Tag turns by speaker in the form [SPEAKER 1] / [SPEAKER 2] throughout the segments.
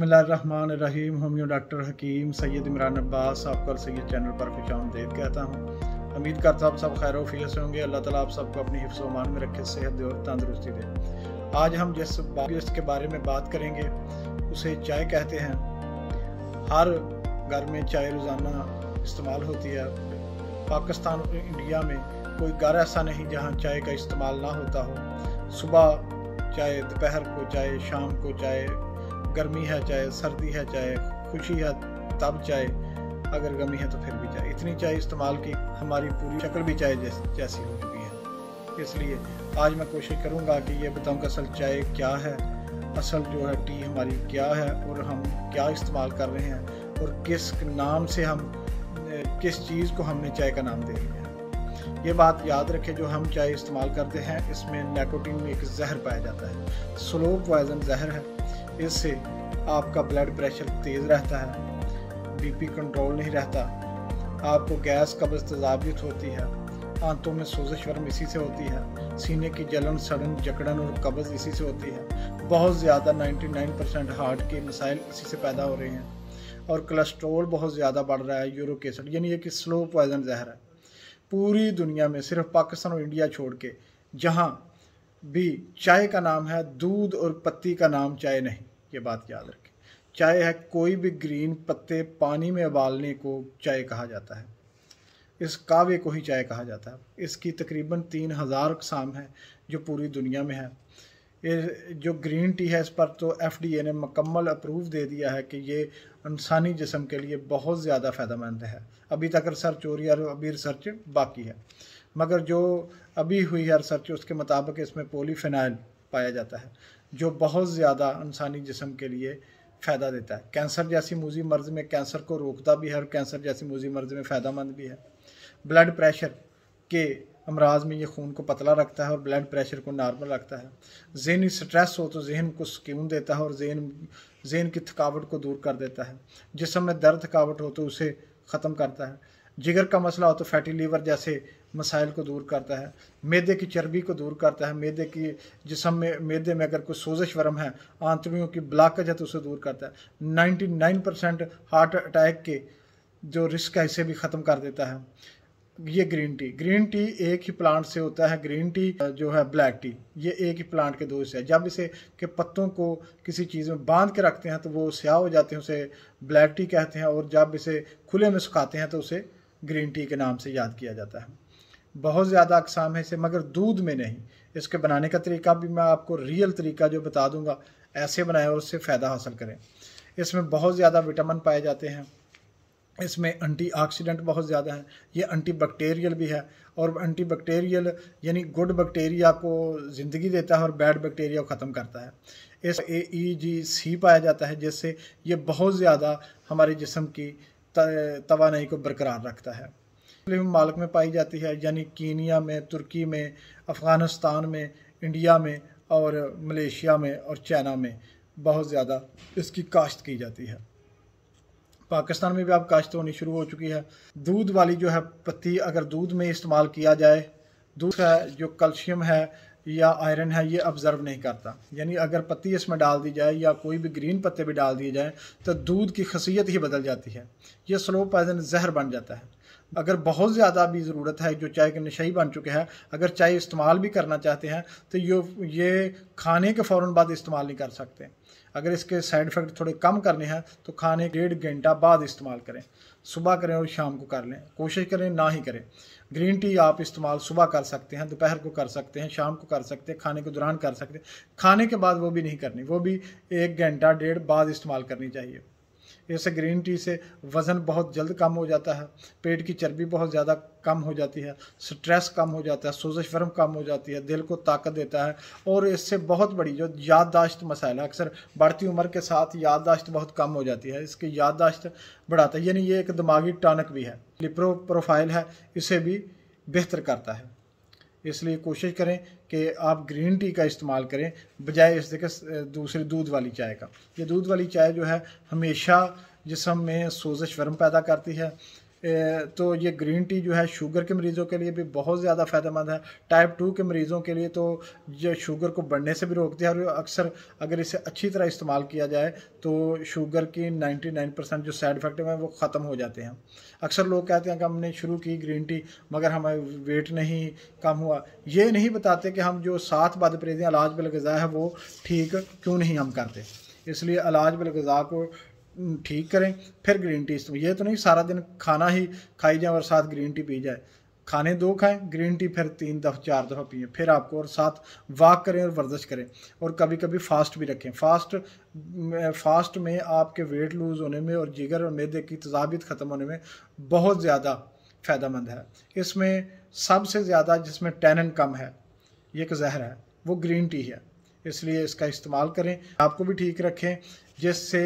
[SPEAKER 1] बसमीम homeo doctor हकीम सैयद इमरान अब्बास आपका सैयद चैनल पर खुश आमदेद कहता हूँ उम्मीद करता आप सब खैर वफियत से होंगे अल्लाह ताला आप सबको अपनी हिफ्स मान में रखे सेहत दे और तंदरुस्ती दे आज हम जिस बारिश के बारे में बात करेंगे उसे चाय कहते हैं हर घर में चाय रोज़ाना इस्तेमाल होती है पाकिस्तान इंडिया में कोई घर ऐसा नहीं जहाँ चाय का इस्तेमाल ना होता हो सुबह चाहे दोपहर को चाहे शाम को चाहे गर्मी है चाहे सर्दी है चाहे खुशी है तब चाहे अगर गमी है तो फिर भी चाहे इतनी चाय इस्तेमाल की हमारी पूरी शक्ल भी चाय जैसी हो चुकी है इसलिए आज मैं कोशिश करूँगा कि ये बताऊँ कि असल चाय क्या है असल जो है टी हमारी क्या है और हम क्या इस्तेमाल कर रहे हैं और किस नाम से हम किस चीज़ को हमने चाय का नाम दे दिया है ये बात याद रखें जो हम चाय इस्तेमाल करते हैं इसमें में एक जहर पाया जाता है स्लो पॉइजन जहर है इससे आपका ब्लड प्रेशर तेज़ रहता है बीपी कंट्रोल नहीं रहता आपको गैस कब्ज तजावियत होती है आंतों में सोजिश वर्म इसी से होती है सीने की जलन सड़न जकड़न और कब्ज इसी से होती है बहुत ज़्यादा 99 परसेंट हार्ट के मिसाइल इसी से पैदा हो रहे हैं और कोलेस्ट्रोल बहुत ज़्यादा बढ़ रहा है यूरिक एसिड यानी एक स्लो पॉइजन जहर है पूरी दुनिया में सिर्फ पाकिस्तान और इंडिया छोड़ के जहाँ भी चाय का नाम है दूध और पत्ती का नाम चाय नहीं ये बात याद रखें चाय है कोई भी ग्रीन पत्ते पानी में उबालने को चाय कहा जाता है इस काव्य को ही चाय कहा जाता है इसकी तकरीबन तीन हज़ार अकसाम है जो पूरी दुनिया में है जो ग्रीन टी है इस पर तो ए ने मकम्मल अप्रूव दे दिया है कि ये इंसानी जिसम के लिए बहुत ज़्यादा फ़ायदेमंद है अभी तक रिसर्च हो रही है अभी रिसर्च बाकी है मगर जो अभी हुई है रिसर्च उसके मुताबिक इसमें पोलीफिनाइल पाया जाता है जो बहुत ज़्यादा इंसानी जिसम के लिए फ़ायदा देता है कैंसर जैसी मूजी मर्ज़ में कैंसर को रोकता भी है और कैंसर जैसी मूजी मर्ज़ में फ़ायदा मंद भी है ब्लड प्रेशर के अमराज में ये खून को पतला रखता है और ब्लड प्रेशर को नॉर्मल रखता है जहनी स्ट्रेस हो तो जहन को सुकून देता है और जहन जहन की थकावट को दूर कर देता है जिसम में दर्द थकावट हो तो उसे ख़त्म करता है जिगर का मसला हो तो फैटी लीवर जैसे मसाइल को दूर करता है मैदे की चर्बी को दूर करता है मैदे की जिसम में मैदे में अगर कोई सोजश वर्म है आंतड़ियों की ब्लाकज है तो उसे दूर करता है 99 परसेंट हार्ट अटैक के जो रिस्क है इसे भी ख़त्म कर देता है ये ग्रीन टी ग्रीन टी एक ही प्लांट से होता है ग्रीन टी जो है ब्लैक टी ये एक ही प्लांट के दो हिस्से हैं जब इसे के पत्तों को किसी चीज़ में बांध के रखते हैं तो वो स्याह हो जाते हैं उसे ब्लैक टी कहते हैं और जब इसे खुले में सुखाते हैं तो उसे ग्रीन टी के नाम से याद किया जाता है बहुत ज़्यादा अकसाम है इसे मगर दूध में नहीं इसके बनाने का तरीका भी मैं आपको रियल तरीका जो बता दूंगा ऐसे बनाएं और उससे फ़ायदा हासिल करें इसमें बहुत ज़्यादा विटामिन पाए जाते हैं इसमें एंटीऑक्सीडेंट बहुत ज़्यादा हैं ये एंटी बैक्टेरियल भी है और एंटी बैक्टेरियल यानी गुड बैक्टीरिया को ज़िंदगी देता है और बैड बैक्टीरिया को ख़त्म करता है इस ए ई जी सी पाया जाता है जिससे ये बहुत ज़्यादा हमारे जिसम की तोानाई को बरकरार रखता है मुस्लिम मालक में पाई जाती है यानी कीनिया में तुर्की में अफ़गानिस्तान में इंडिया में और मलेशिया में और चाइना में बहुत ज़्यादा इसकी काश्त की जाती है पाकिस्तान में भी अब काश्त होनी शुरू हो चुकी है दूध वाली जो है पत्ती अगर दूध में इस्तेमाल किया जाए दूध का जो कैल्शियम है या आयरन है ये ऑब्ज़र्व नहीं करता यानी अगर पत्ती इसमें डाल दी जाए या कोई भी ग्रीन पत्ते भी डाल दिए जाए तो दूध की खसियत ही बदल जाती है ये स्लो पैदन जहर बन जाता है अगर बहुत ज़्यादा भी ज़रूरत है जो चाय के ही बन चुके हैं अगर चाय इस्तेमाल भी करना चाहते हैं तो यो ये खाने के फ़ौर बाद इस्तेमाल नहीं कर सकते अगर इसके साइड इफ़ेक्ट थोड़े कम करने हैं तो खाने डेढ़ घंटा बाद इस्तेमाल करें सुबह करें और शाम को कर लें कोशिश करें ना ही करें ग्रीन टी आप इस्तेमाल सुबह कर सकते हैं दोपहर को कर सकते हैं शाम को कर सकते हैं खाने के दौरान कर सकते हैं खाने के बाद वो भी नहीं करनी वो भी एक घंटा डेढ़ बाद इस्तेमाल करनी चाहिए जैसे ग्रीन टी से वज़न बहुत जल्द कम हो जाता है पेट की चर्बी बहुत ज़्यादा कम हो जाती है स्ट्रेस कम हो जाता है सोजश फर्म कम हो जाती है दिल को ताकत देता है और इससे बहुत बड़ी जो याददाश्त मसाइल है अक्सर बढ़ती उम्र के साथ याददाश्त बहुत कम हो जाती है इसकी याददाश्त बढ़ाता है यानी ये एक दिमागी टानक भी है लिप्रो प्रोफाइल है इसे भी बेहतर करता है इसलिए कोशिश करें कि आप ग्रीन टी का इस्तेमाल करें बजाय इस देखिए दूसरी दूध वाली चाय का ये दूध वाली चाय जो है हमेशा जिसम में सोजश वर्म पैदा करती है तो ये ग्रीन टी जो है शुगर के मरीज़ों के लिए भी बहुत ज़्यादा फ़ायदेमंद है टाइप टू के मरीज़ों के लिए तो ये शुगर को बढ़ने से भी रोकती है और अक्सर अगर इसे अच्छी तरह इस्तेमाल किया जाए तो शुगर की 99 परसेंट जो साइड इफ़ेक्ट हैं वो ख़त्म हो जाते हैं अक्सर लोग कहते हैं कि हमने शुरू की ग्रीन टी मगर हमें वेट नहीं कम हुआ ये नहीं बताते कि हम जो सात बद परहेजियाँ इलाज बिलगज़ा है वो ठीक क्यों नहीं हम करते इसलिए अलाज बिलगज़ा को ठीक करें फिर ग्रीन टी इस्तेमाल ये तो नहीं सारा दिन खाना ही खाई जाए और साथ ग्रीन टी पी जाए खाने दो खाएं ग्रीन टी फिर तीन दफ़ा चार दफ़ा पिए फिर आपको और साथ वॉक करें और वर्जिश करें और कभी कभी फास्ट भी रखें फास्ट फास्ट में आपके वेट लूज़ होने में और जिगर और मैदे की तजाबित ख़त्म होने में बहुत ज़्यादा फ़ायदा है इसमें सबसे ज़्यादा जिसमें टैनन कम है ये एक जहर है वो ग्रीन टी है इसलिए इसका इस्तेमाल करें आपको भी ठीक रखें जिससे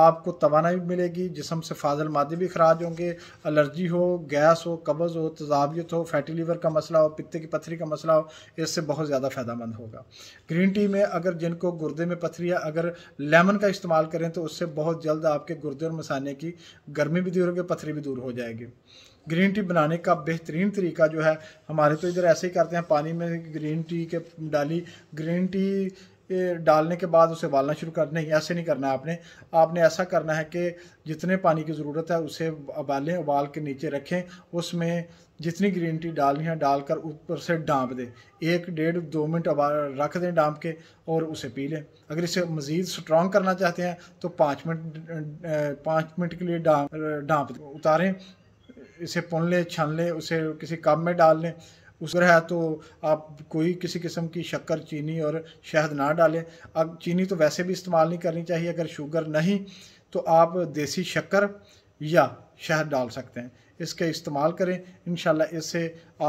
[SPEAKER 1] आपको तोानाई भी मिलेगी जिसम से फाजल मादे भी खराज होंगे एलर्जी हो गैस हो कब्ज़ हो तजावियत हो फैटी लीवर का मसला हो पित्ते की पथरी का मसला हो इससे बहुत ज़्यादा फ़ायदा मंद होगा ग्रीन टी में अगर जिनको गुर्दे में पथरी या अगर लेमन का इस्तेमाल करें तो उससे बहुत जल्द आपके गुर्दे और मसाने की गर्मी भी दूर होगी पथरी भी दूर हो जाएगी ग्रीन टी बनाने का बेहतरीन तरीका जो है हमारे तो इधर ऐसे ही करते हैं पानी में ग्रीन टी के डाली ग्रीन टी डालने के बाद उसे उबालना शुरू कर नहीं ऐसे नहीं करना है आपने आपने ऐसा करना है कि जितने पानी की ज़रूरत है उसे उबालें उबाल के नीचे रखें उसमें जितनी ग्रीन टी डालनी है डालकर ऊपर से डांप दें एक डेढ़ दो मिनट रख दें डांप के और उसे पी लें अगर इसे मज़ीद स्ट्रॉन्ग करना चाहते हैं तो पाँच मिनट पाँच मिनट के लिए डांप डांप उतारें इसे पुन लें छन लें उसे किसी काम में डाल लें उस है तो आप कोई किसी किस्म की शक्कर चीनी और शहद ना डालें अब चीनी तो वैसे भी इस्तेमाल नहीं करनी चाहिए अगर शुगर नहीं तो आप देसी शक्कर या शहद डाल सकते हैं इसके इस्तेमाल करें इन इससे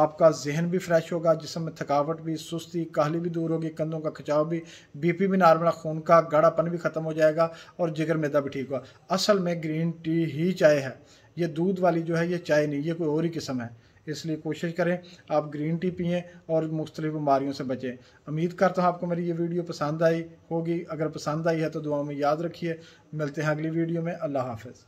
[SPEAKER 1] आपका जहन भी फ्रेश होगा जिसम में थकावट भी सुस्ती काहली भी दूर होगी कंधों का खिंचाव भी बीपी भी नॉर्मल खून का गाढ़ापन भी ख़त्म हो जाएगा और जिगर मैदा भी ठीक होगा असल में ग्रीन टी ही चाय है ये दूध वाली जो है ये चाय नहीं ये कोई और ही किस्म है इसलिए कोशिश करें आप ग्रीन टी पिए और मुख्तलि बीमारियों से बचें उम्मीद करता हूँ आपको मेरी ये वीडियो पसंद आई होगी अगर पसंद आई है तो दुआ में याद रखिए मिलते हैं अगली वीडियो में अल्लाह हाफिज़